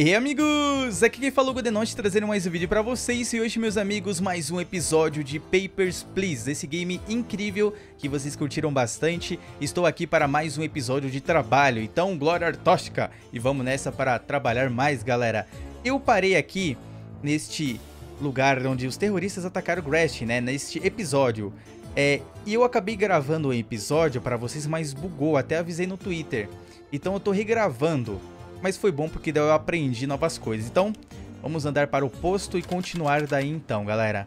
E amigos, aqui quem falou Godenote trazendo mais um vídeo pra vocês e hoje meus amigos mais um episódio de Papers, Please, esse game incrível que vocês curtiram bastante, estou aqui para mais um episódio de trabalho, então glória artóstica e vamos nessa para trabalhar mais galera. Eu parei aqui neste lugar onde os terroristas atacaram o Grash, né, neste episódio, é, e eu acabei gravando o um episódio para vocês, mas bugou, até avisei no Twitter, então eu tô regravando mas foi bom porque daí eu aprendi novas coisas. Então, vamos andar para o posto e continuar daí então, galera.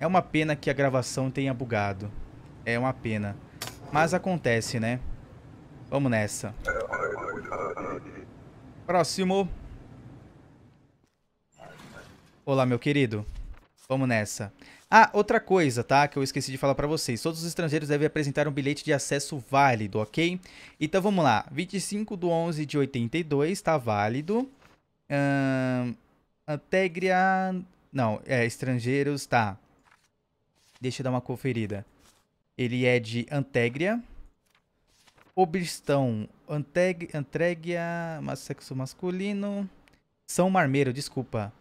É uma pena que a gravação tenha bugado. É uma pena. Mas acontece, né? Vamos nessa. Próximo. Olá, meu querido. Vamos nessa. Ah, outra coisa, tá? Que eu esqueci de falar para vocês. Todos os estrangeiros devem apresentar um bilhete de acesso válido, ok? Então vamos lá. 25 do 11 de 82, tá válido. Hum, Antegria... Não, é estrangeiros, tá. Deixa eu dar uma conferida. Ele é de Antegria. Obristão, Anteg... Antregia, sexo masculino. São Marmeiro, desculpa.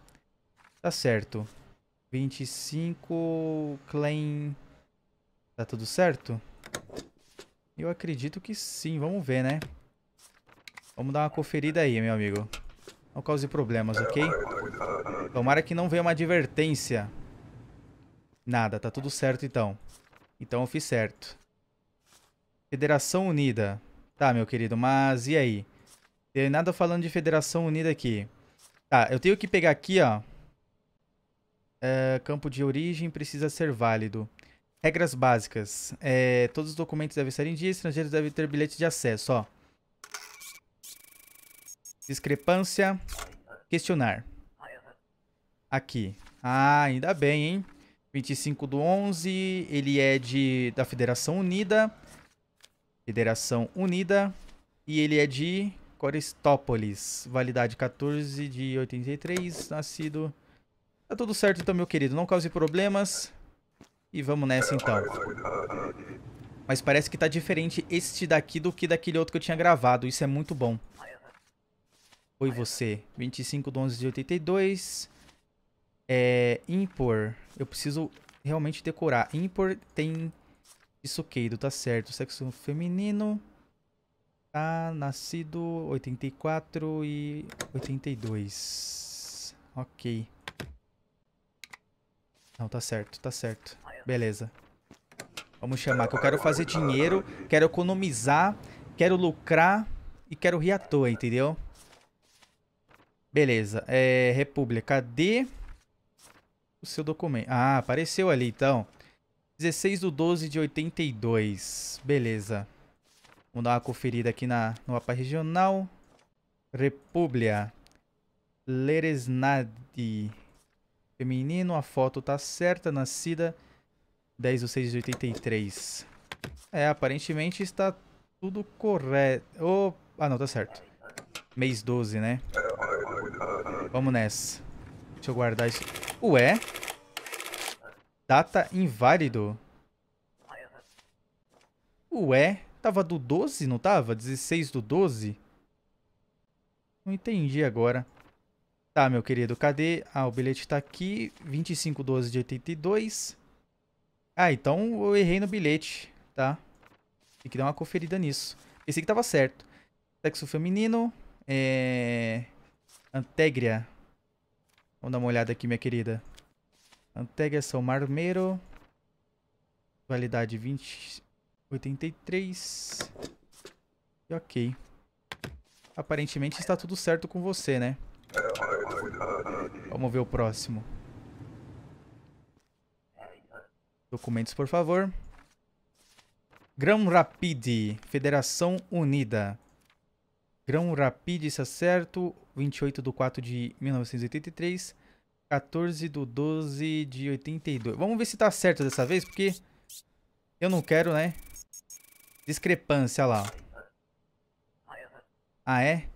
Tá certo. 25 claim. Tá tudo certo? Eu acredito que sim, vamos ver, né? Vamos dar uma conferida aí, meu amigo. Não cause problemas, ok? Tomara que não venha uma advertência. Nada, tá tudo certo então. Então eu fiz certo. Federação Unida. Tá, meu querido, mas e aí? Tem nada falando de Federação Unida aqui. Tá, eu tenho que pegar aqui, ó. Ah, campo de origem precisa ser válido. Regras básicas. É, todos os documentos devem ser em dia, estrangeiros devem ter bilhete de acesso. Ó. Discrepância. Questionar. Aqui. Ah, ainda bem, hein? 25 do 11. Ele é de, da Federação Unida. Federação Unida. E ele é de Coristópolis. Validade 14 de 83. Nascido Tá tudo certo então, meu querido. Não cause problemas. E vamos nessa então. Mas parece que tá diferente este daqui do que daquele outro que eu tinha gravado. Isso é muito bom. Oi você. 25 do 11 de 82. É... Impor. Eu preciso realmente decorar. Impor tem... Isso queido, tá certo. Sexo feminino. Tá nascido 84 e 82. Ok. Não, tá certo, tá certo. Beleza. Vamos chamar, que eu quero fazer dinheiro, quero economizar, quero lucrar e quero rir à toa, entendeu? Beleza. É, República, cadê o seu documento? Ah, apareceu ali, então. 16 do 12 de 82. Beleza. Vamos dar uma conferida aqui na, no mapa regional. República. Leresnadi. Feminino, a foto tá certa, nascida 10 de 6 de 83. É, aparentemente está tudo correto. Oh, ah, não, tá certo. Mês 12, né? Vamos nessa. Deixa eu guardar isso. Ué? Data inválido? Ué? Tava do 12, não tava? 16 do 12? Não entendi agora. Tá, meu querido, cadê? Ah, o bilhete tá aqui, 2512 de 82. Ah, então eu errei no bilhete, tá? Tem que dar uma conferida nisso. Pensei que tava certo. Sexo feminino, é... Antegria. Vamos dar uma olhada aqui, minha querida. Antegria São Marmeiro. Validade 2083. E ok. Aparentemente está tudo certo com você, né? Vamos ver o próximo. Documentos, por favor. Grão Rapide, Federação Unida. Grão Rapide, isso é certo. 28 de 4 de 1983. 14 de 12 de 82. Vamos ver se tá certo dessa vez, porque eu não quero, né? Discrepância lá. Ah, é?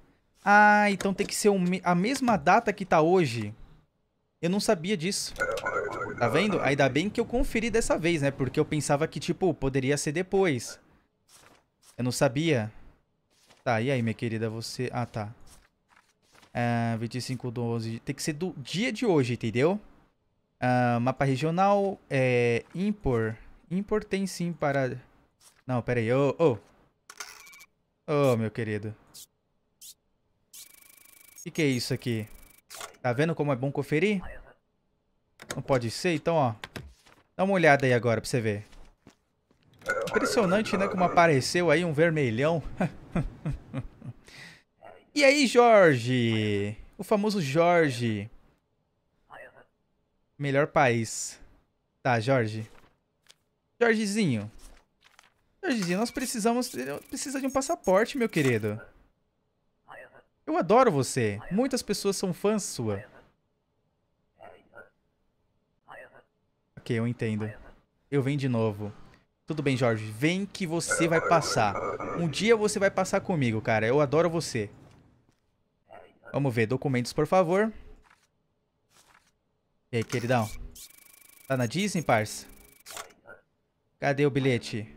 Ah, então tem que ser a mesma data que tá hoje. Eu não sabia disso. Tá vendo? Ainda bem que eu conferi dessa vez, né? Porque eu pensava que, tipo, poderia ser depois. Eu não sabia. Tá, e aí, minha querida, você... Ah, tá. É, 25 12... Tem que ser do dia de hoje, entendeu? Ah, mapa regional, é... Impor. Impor tem sim para... Não, pera aí. Ô, oh, ô. Oh. oh, meu querido que, que é isso aqui? Tá vendo como é bom conferir? Não pode ser? Então, ó. Dá uma olhada aí agora pra você ver. Impressionante, né? Como apareceu aí um vermelhão. e aí, Jorge? O famoso Jorge. Melhor país. Tá, Jorge. Jorgezinho. Jorgezinho, nós precisamos... Precisa de um passaporte, meu querido. Eu adoro você. Muitas pessoas são fãs sua. Ok, eu entendo. Eu venho de novo. Tudo bem, Jorge. Vem que você vai passar. Um dia você vai passar comigo, cara. Eu adoro você. Vamos ver. Documentos, por favor. E aí, queridão? Tá na Disney, parça? Cadê o bilhete?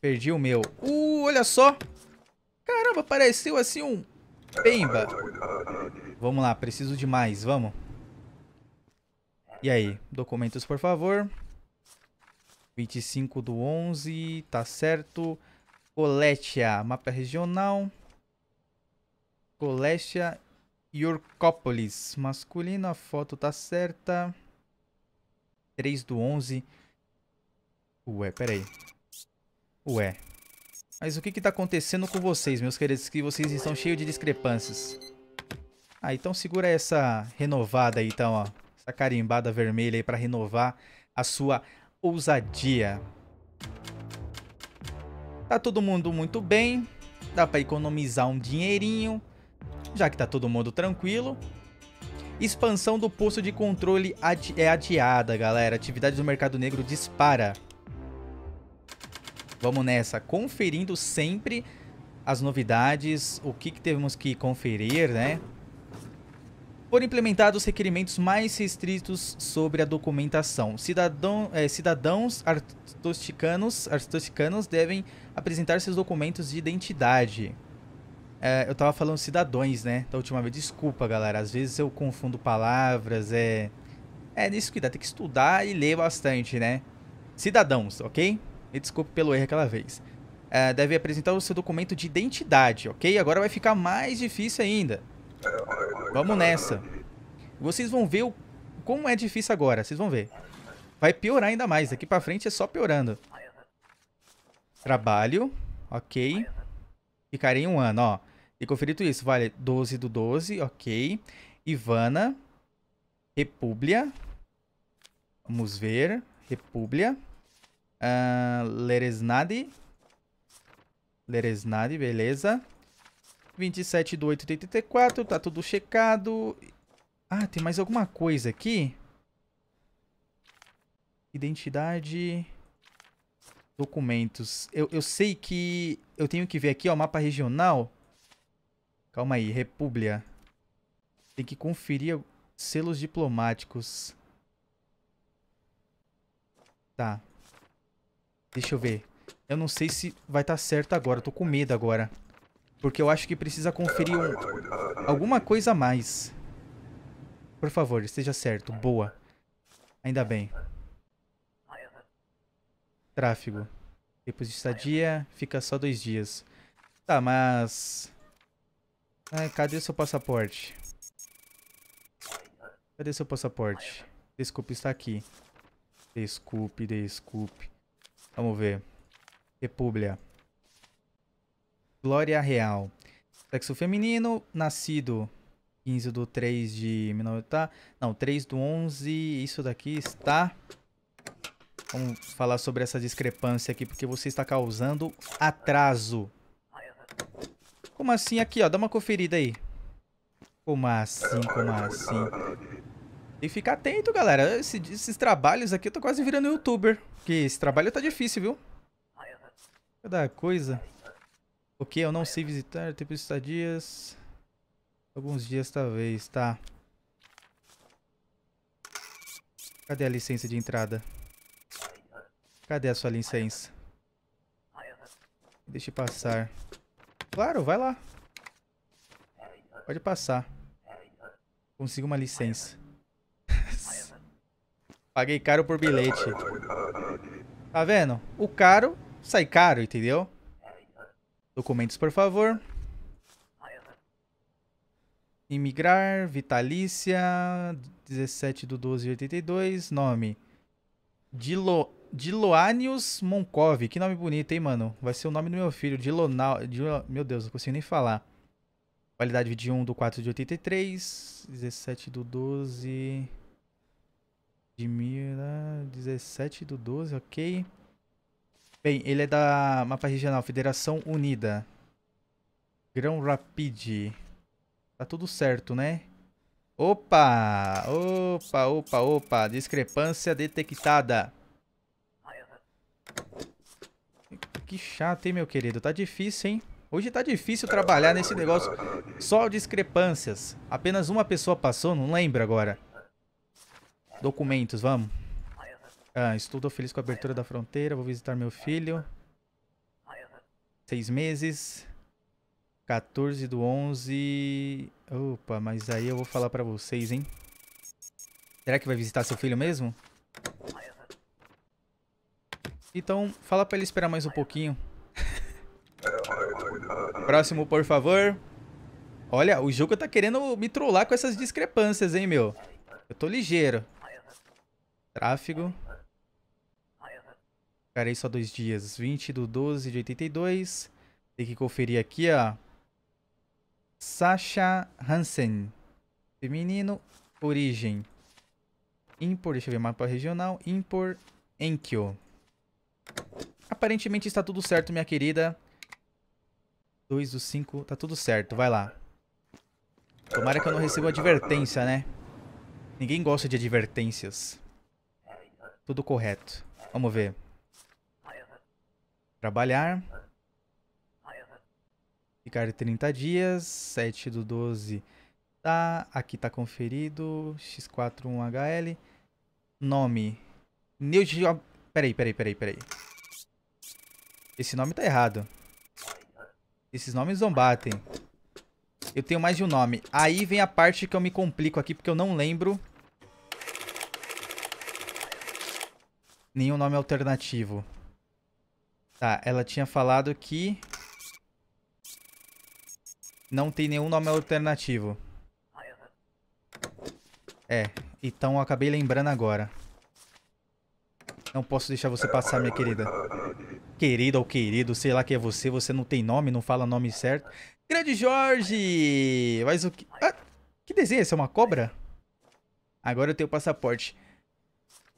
Perdi o meu. Uh, olha só! Caramba, pareceu assim um, Pemba. Vamos lá, preciso de mais, vamos. E aí, documentos por favor. 25 do 11, tá certo. Coletia, mapa regional. Coletia, Iorcópolis, masculino, a foto tá certa. 3 do 11. Ué, peraí. Ué, mas o que está acontecendo com vocês, meus queridos? Que vocês estão cheios de discrepâncias. Ah, então segura essa renovada aí, então, ó. Essa carimbada vermelha aí para renovar a sua ousadia. Tá todo mundo muito bem. Dá para economizar um dinheirinho. Já que tá todo mundo tranquilo. Expansão do posto de controle adi é adiada, galera. Atividade do mercado negro dispara. Vamos nessa, conferindo sempre as novidades, o que, que temos que conferir, né? Foram implementados requerimentos mais restritos sobre a documentação. Cidadão, é, cidadãos artosticanos, artosticanos devem apresentar seus documentos de identidade. É, eu tava falando cidadãos, né? Da última vez. Desculpa, galera. Às vezes eu confundo palavras. É, é nisso que dá. Tem que estudar e ler bastante, né? Cidadãos, ok? Me desculpe pelo erro aquela vez. É, deve apresentar o seu documento de identidade, ok? Agora vai ficar mais difícil ainda. Vamos nessa. Vocês vão ver o... como é difícil agora, vocês vão ver. Vai piorar ainda mais, daqui pra frente é só piorando. Trabalho, ok. Ficarei um ano, ó. E conferido isso, vale 12 do 12, ok. Ivana, República. Vamos ver, República. Uh, ah, Leresnadi. Leresnadi, beleza. 27 do 884, tá tudo checado. Ah, tem mais alguma coisa aqui? Identidade... Documentos. Eu, eu sei que eu tenho que ver aqui, ó, mapa regional. Calma aí, República. Tem que conferir selos diplomáticos. Tá. Deixa eu ver. Eu não sei se vai estar tá certo agora. Eu tô com medo agora. Porque eu acho que precisa conferir um... alguma coisa a mais. Por favor, esteja certo. Boa. Ainda bem. Tráfego. Depois de estadia, fica só dois dias. Tá, mas... cadê seu passaporte? Cadê seu passaporte? Desculpe, está aqui. Desculpe, desculpe. Vamos ver. República Glória Real. Sexo feminino, nascido 15 do 3 de... Tá? Não, 3 do 11, isso daqui está... Vamos falar sobre essa discrepância aqui, porque você está causando atraso. Como assim? Aqui, ó, dá uma conferida aí. Como assim, como assim? E fica atento, galera. Esse, esses trabalhos aqui eu tô quase virando youtuber. Porque esse trabalho tá difícil, viu? Cada coisa. O que? Eu não sei visitar. Tempo de estadias. Alguns dias, talvez. Tá. Cadê a licença de entrada? Cadê a sua licença? Deixa eu passar. Claro, vai lá. Pode passar. Consigo uma licença. Paguei caro por bilhete. Tá vendo? O caro sai caro, entendeu? Documentos, por favor. Imigrar, vitalícia, 17 do 12 82, nome. Dilo, Diloanius Monkov, que nome bonito, hein, mano? Vai ser o nome do meu filho, Dilonal, Dil, meu Deus, não consigo nem falar. Qualidade de 1 do 4 de 83, 17 do 12... De mira 17 né? do 12, ok. Bem, ele é da mapa regional, Federação Unida. Grão Rapide. Tá tudo certo, né? Opa! Opa, opa, opa. Discrepância detectada. Que chato, hein, meu querido? Tá difícil, hein? Hoje tá difícil trabalhar nesse negócio. Só discrepâncias. Apenas uma pessoa passou, não lembro agora. Documentos, vamos. Ah, estou feliz com a abertura da fronteira. Vou visitar meu filho. Seis meses. 14 do 11. Opa, mas aí eu vou falar pra vocês, hein? Será que vai visitar seu filho mesmo? Então, fala pra ele esperar mais um pouquinho. Próximo, por favor. Olha, o jogo tá querendo me trollar com essas discrepâncias, hein, meu? Eu tô ligeiro. Tráfego. Ficarei só dois dias. 20 do 12 de 82. Tem que conferir aqui, ó. Sasha Hansen. Feminino. Origem. Impor, deixa eu ver, mapa regional. Impor Enkyo. Aparentemente está tudo certo, minha querida. 2 do 5, tá tudo certo, vai lá. Tomara que eu não receba advertência, né? Ninguém gosta de advertências. Tudo correto. Vamos ver. Trabalhar. Ficar 30 dias. 7 do 12 tá. Aqui tá conferido. X41HL. Nome. New Job. Peraí, peraí, peraí, peraí. Esse nome tá errado. Esses nomes não batem. Eu tenho mais de um nome. Aí vem a parte que eu me complico aqui, porque eu não lembro Nenhum nome alternativo. Tá, ela tinha falado que... Não tem nenhum nome alternativo. É, então eu acabei lembrando agora. Não posso deixar você passar, minha querida. Querida ou querido, sei lá que é você, você não tem nome, não fala nome certo. Grande Jorge! Mas o que... Ah, que desenho? Isso é, é uma cobra? Agora eu tenho passaporte.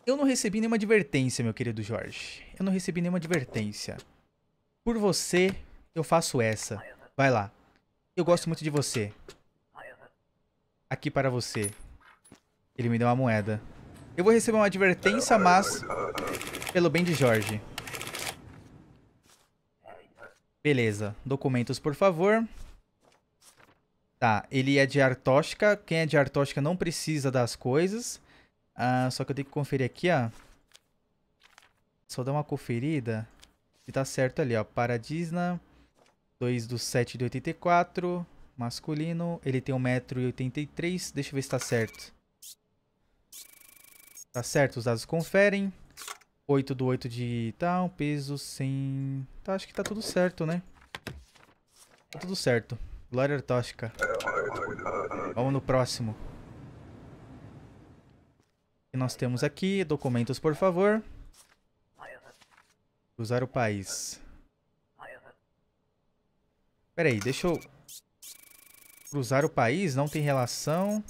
Eu não recebi nenhuma advertência, meu querido Jorge. Eu não recebi nenhuma advertência. Por você, eu faço essa. Vai lá. Eu gosto muito de você. Aqui para você. Ele me deu uma moeda. Eu vou receber uma advertência, mas... Pelo bem de Jorge. Beleza. Documentos, por favor. Tá, ele é de Artóstica. Quem é de Artóstica não precisa das coisas. Ah, só que eu tenho que conferir aqui, ó. Só dar uma conferida. E tá certo ali, ó. Paradisna. 2 do 7 de 84. Masculino. Ele tem 1,83m. Deixa eu ver se tá certo. Tá certo, os dados conferem. 8 do 8 de tal. Tá, peso 100. Tá, acho que tá tudo certo, né? Tá tudo certo. Glória Tóxica. Vamos no próximo que nós temos aqui? Documentos, por favor. Cruzar o país. Pera aí, deixa eu... Cruzar o país? Não tem relação.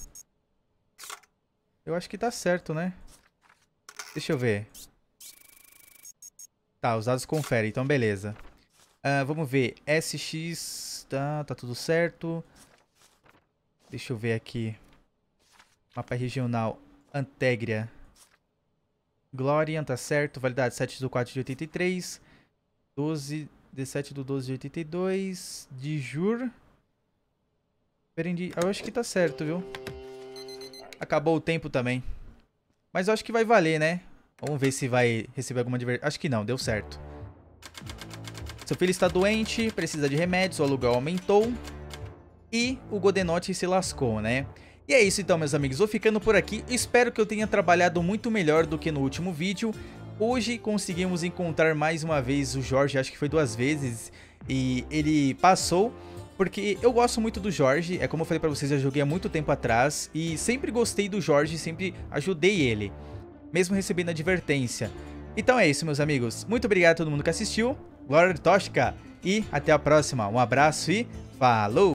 Eu acho que tá certo, né? Deixa eu ver. Tá, os dados conferem, então beleza. Uh, vamos ver. SX, tá, tá tudo certo. Deixa eu ver aqui. Mapa regional. Antegria. Glory, tá certo. Validade 7 do 4 de 83. 12, 17 do 12 de 82. Dijur. Perendi. Eu acho que tá certo, viu? Acabou o tempo também. Mas eu acho que vai valer, né? Vamos ver se vai receber alguma diversão. Acho que não, deu certo. Seu filho está doente, precisa de remédios, o aluguel aumentou. E o Godenote se lascou, né? E é isso então meus amigos, vou ficando por aqui, espero que eu tenha trabalhado muito melhor do que no último vídeo. Hoje conseguimos encontrar mais uma vez o Jorge, acho que foi duas vezes, e ele passou porque eu gosto muito do Jorge, é como eu falei pra vocês, eu joguei há muito tempo atrás e sempre gostei do Jorge, sempre ajudei ele, mesmo recebendo advertência. Então é isso, meus amigos. Muito obrigado a todo mundo que assistiu, Glória Tosca, e até a próxima. Um abraço e falou!